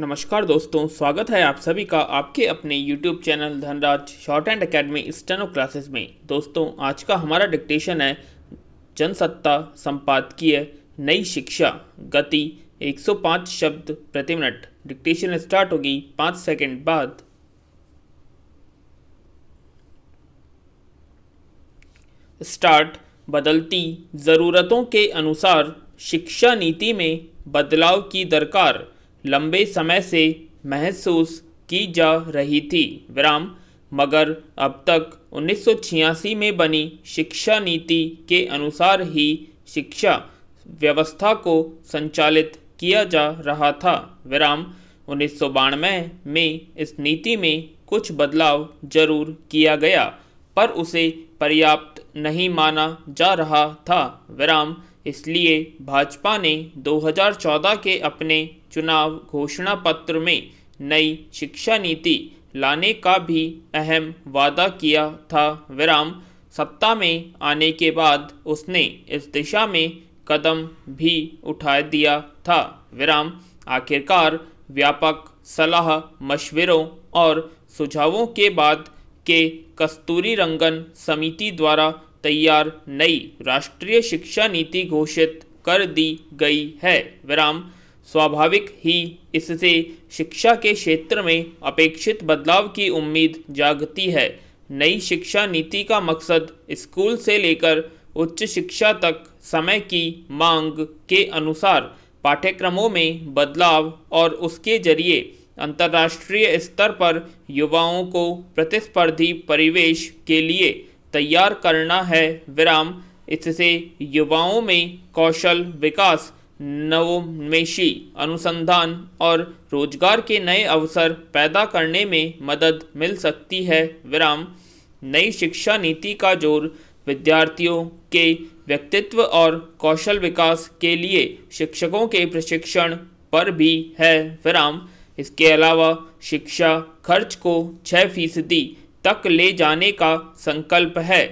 नमस्कार दोस्तों स्वागत है आप सभी का आपके अपने YouTube channel Dhanraj shorthand academy steno classes में दोस्तों आज का हमारा डिक्टेशन है जनसत्ता संपादकीय नई शिक्षा गति 105 शब्द प्रति मिनट डिक्टेशन स्टार्ट होगी पाँच सेकंड बाद स्टार्ट बदलती ज़रूरतों के अनुसार शिक्षा नीति में बदलाव की दरकार लंबे समय से महसूस की जा रही थी विराम मगर अब तक 1986 में बनी शिक्षा नीति के अनुसार ही शिक्षा व्यवस्था को संचालित किया जा रहा था विराम उन्नीस में इस नीति में कुछ बदलाव जरूर किया गया पर उसे पर्याप्त नहीं माना जा रहा था विराम इसलिए भाजपा ने 2014 के अपने चुनाव घोषणा पत्र में नई शिक्षा नीति लाने का भी अहम वादा किया था विराम सत्ता में आने के बाद उसने इस दिशा में कदम भी उठा दिया था विराम आखिरकार व्यापक सलाह मशविरों और सुझावों के बाद के कस्तूरी रंगन समिति द्वारा तैयार नई राष्ट्रीय शिक्षा नीति घोषित कर दी गई है विराम स्वाभाविक ही इससे शिक्षा के क्षेत्र में अपेक्षित बदलाव की उम्मीद जागती है नई शिक्षा नीति का मकसद स्कूल से लेकर उच्च शिक्षा तक समय की मांग के अनुसार पाठ्यक्रमों में बदलाव और उसके जरिए अंतर्राष्ट्रीय स्तर पर युवाओं को प्रतिस्पर्धी परिवेश के लिए तैयार करना है विराम इससे युवाओं में कौशल विकास नवोन्मेषी अनुसंधान और रोजगार के नए अवसर पैदा करने में मदद मिल सकती है विराम नई शिक्षा नीति का जोर विद्यार्थियों के व्यक्तित्व और कौशल विकास के लिए शिक्षकों के प्रशिक्षण पर भी है विराम इसके अलावा शिक्षा खर्च को छः फीसदी तक ले जाने का संकल्प है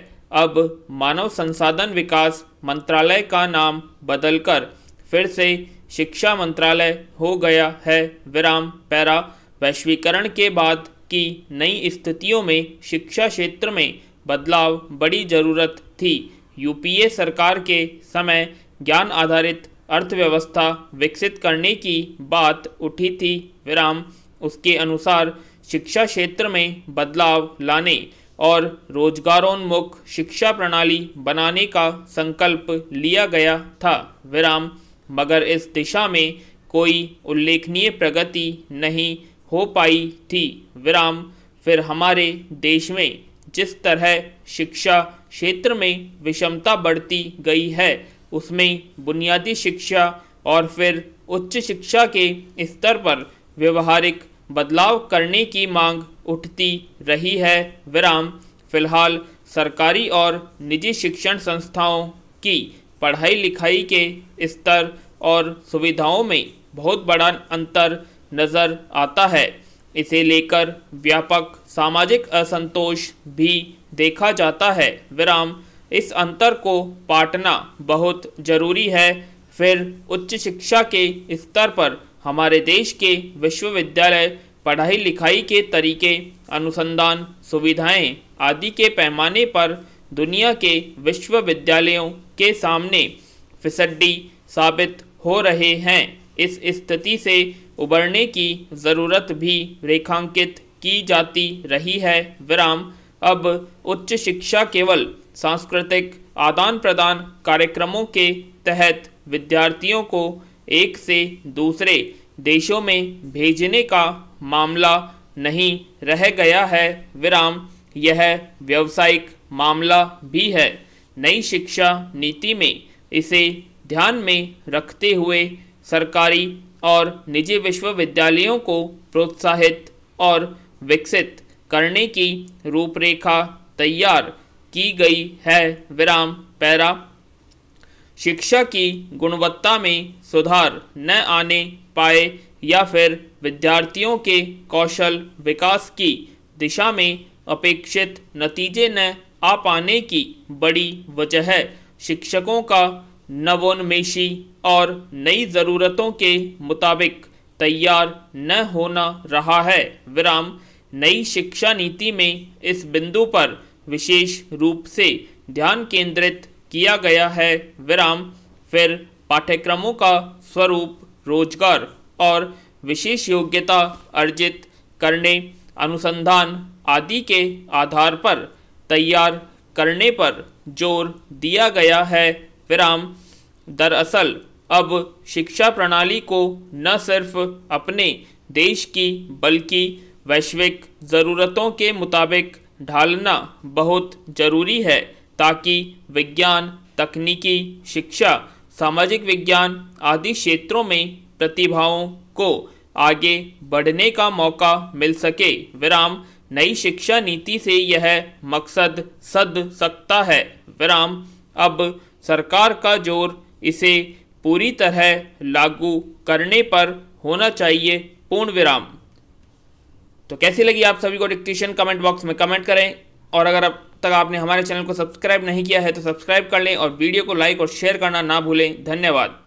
अब मानव संसाधन विकास मंत्रालय का नाम बदलकर फिर से शिक्षा मंत्रालय हो गया है विराम पैरा वैश्वीकरण के बाद की नई स्थितियों में शिक्षा क्षेत्र में बदलाव बड़ी ज़रूरत थी यूपीए सरकार के समय ज्ञान आधारित अर्थव्यवस्था विकसित करने की बात उठी थी विराम उसके अनुसार शिक्षा क्षेत्र में बदलाव लाने और रोजगारोन्मुख शिक्षा प्रणाली बनाने का संकल्प लिया गया था विराम मगर इस दिशा में कोई उल्लेखनीय प्रगति नहीं हो पाई थी विराम फिर हमारे देश में जिस तरह शिक्षा क्षेत्र में विषमता बढ़ती गई है उसमें बुनियादी शिक्षा और फिर उच्च शिक्षा के स्तर पर व्यवहारिक बदलाव करने की मांग उठती रही है विराम फिलहाल सरकारी और निजी शिक्षण संस्थाओं की पढ़ाई लिखाई के स्तर और सुविधाओं में बहुत बड़ा अंतर नज़र आता है इसे लेकर व्यापक सामाजिक असंतोष भी देखा जाता है विराम इस अंतर को पाटना बहुत जरूरी है फिर उच्च शिक्षा के स्तर पर हमारे देश के विश्वविद्यालय पढ़ाई लिखाई के तरीके अनुसंधान सुविधाएं आदि के पैमाने पर दुनिया के विश्वविद्यालयों के सामने फिसड्डी साबित हो रहे हैं इस स्थिति से उबरने की ज़रूरत भी रेखांकित की जाती रही है विराम अब उच्च शिक्षा केवल सांस्कृतिक आदान प्रदान कार्यक्रमों के तहत विद्यार्थियों को एक से दूसरे देशों में भेजने का मामला नहीं रह गया है विराम यह व्यावसायिक मामला भी है नई शिक्षा नीति में इसे ध्यान में रखते हुए सरकारी और निजी विश्वविद्यालयों को प्रोत्साहित और विकसित करने की रूपरेखा तैयार की गई है विराम पैरा शिक्षा की गुणवत्ता में सुधार न आने पाए या फिर विद्यार्थियों के कौशल विकास की दिशा में अपेक्षित नतीजे न आ पाने की बड़ी वजह है शिक्षकों का नवोन्मेषी और नई ज़रूरतों के मुताबिक तैयार न होना रहा है विराम नई शिक्षा नीति में इस बिंदु पर विशेष रूप से ध्यान केंद्रित किया गया है विराम फिर पाठ्यक्रमों का स्वरूप रोजगार और विशेष योग्यता अर्जित करने अनुसंधान आदि के आधार पर तैयार करने पर जोर दिया गया है विराम दरअसल अब शिक्षा प्रणाली को न सिर्फ अपने देश की बल्कि वैश्विक ज़रूरतों के मुताबिक ढालना बहुत ज़रूरी है ताकि विज्ञान तकनीकी शिक्षा सामाजिक विज्ञान आदि क्षेत्रों में प्रतिभाओं को आगे बढ़ने का मौका मिल सके विराम नई शिक्षा नीति से यह मकसद सद सकता है विराम अब सरकार का जोर इसे पूरी तरह लागू करने पर होना चाहिए पूर्ण विराम तो कैसी लगी आप सभी को डिक्टेशन कमेंट बॉक्स में कमेंट करें और अगर आप तक आपने हमारे चैनल को सब्सक्राइब नहीं किया है तो सब्सक्राइब कर लें और वीडियो को लाइक और शेयर करना ना भूलें धन्यवाद